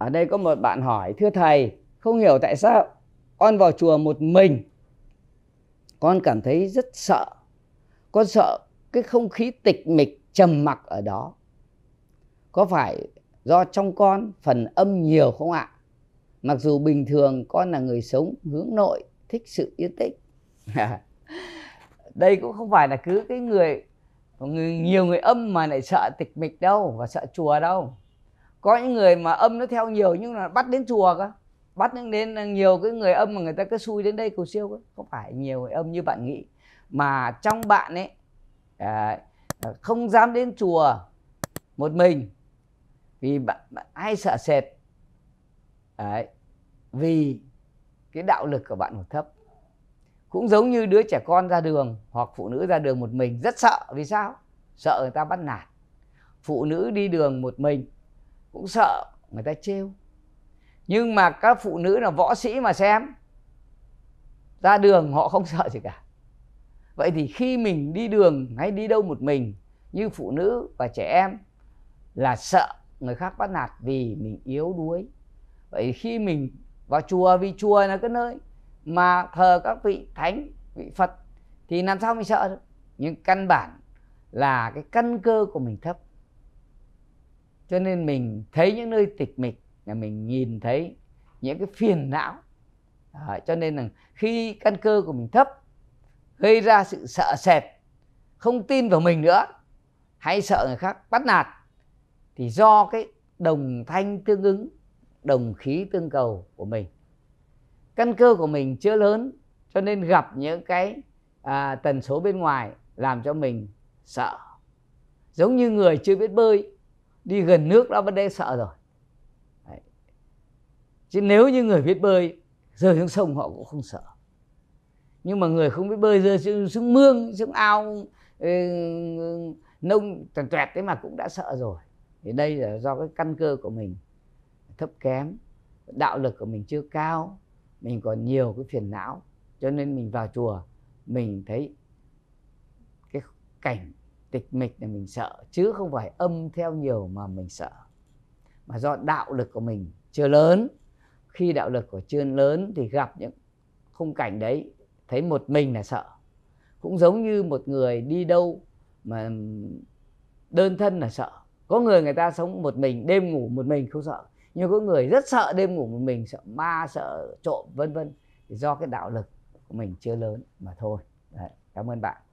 Ở đây có một bạn hỏi, thưa thầy, không hiểu tại sao con vào chùa một mình. Con cảm thấy rất sợ. Con sợ cái không khí tịch mịch trầm mặc ở đó. Có phải do trong con phần âm nhiều không ạ? Mặc dù bình thường con là người sống hướng nội, thích sự yên tĩnh. Đây cũng không phải là cứ cái người, người nhiều người âm mà lại sợ tịch mịch đâu và sợ chùa đâu có những người mà âm nó theo nhiều nhưng là bắt đến chùa cơ bắt đến nhiều cái người âm mà người ta cứ xui đến đây cầu siêu cơ không phải nhiều người âm như bạn nghĩ mà trong bạn ấy à, không dám đến chùa một mình vì bạn, bạn hay sợ sệt Đấy. vì cái đạo lực của bạn còn thấp cũng giống như đứa trẻ con ra đường hoặc phụ nữ ra đường một mình rất sợ vì sao sợ người ta bắt nạt phụ nữ đi đường một mình cũng sợ người ta trêu nhưng mà các phụ nữ là võ sĩ mà xem ra đường họ không sợ gì cả vậy thì khi mình đi đường hay đi đâu một mình như phụ nữ và trẻ em là sợ người khác bắt nạt vì mình yếu đuối vậy khi mình vào chùa vì chùa là cái nơi mà thờ các vị thánh vị phật thì làm sao mình sợ được nhưng căn bản là cái căn cơ của mình thấp cho nên mình thấy những nơi tịch mịch là mình nhìn thấy những cái phiền não à, cho nên là khi căn cơ của mình thấp gây ra sự sợ sệt không tin vào mình nữa hay sợ người khác bắt nạt thì do cái đồng thanh tương ứng đồng khí tương cầu của mình căn cơ của mình chưa lớn cho nên gặp những cái à, tần số bên ngoài làm cho mình sợ giống như người chưa biết bơi đi gần nước đã vấn đề sợ rồi Đấy. chứ nếu như người biết bơi rơi xuống sông họ cũng không sợ nhưng mà người không biết bơi rơi xuống, xuống mương xuống ao ừ, nông toàn tuẹt thế mà cũng đã sợ rồi thì đây là do cái căn cơ của mình thấp kém đạo lực của mình chưa cao mình còn nhiều cái phiền não cho nên mình vào chùa mình thấy cái cảnh tịch mịch là mình sợ chứ không phải âm theo nhiều mà mình sợ mà do đạo lực của mình chưa lớn khi đạo lực của chưa lớn thì gặp những khung cảnh đấy thấy một mình là sợ cũng giống như một người đi đâu mà đơn thân là sợ có người người ta sống một mình đêm ngủ một mình không sợ nhưng có người rất sợ đêm ngủ một mình sợ ma sợ trộm vân vân do cái đạo lực của mình chưa lớn mà thôi Đấy, cảm ơn bạn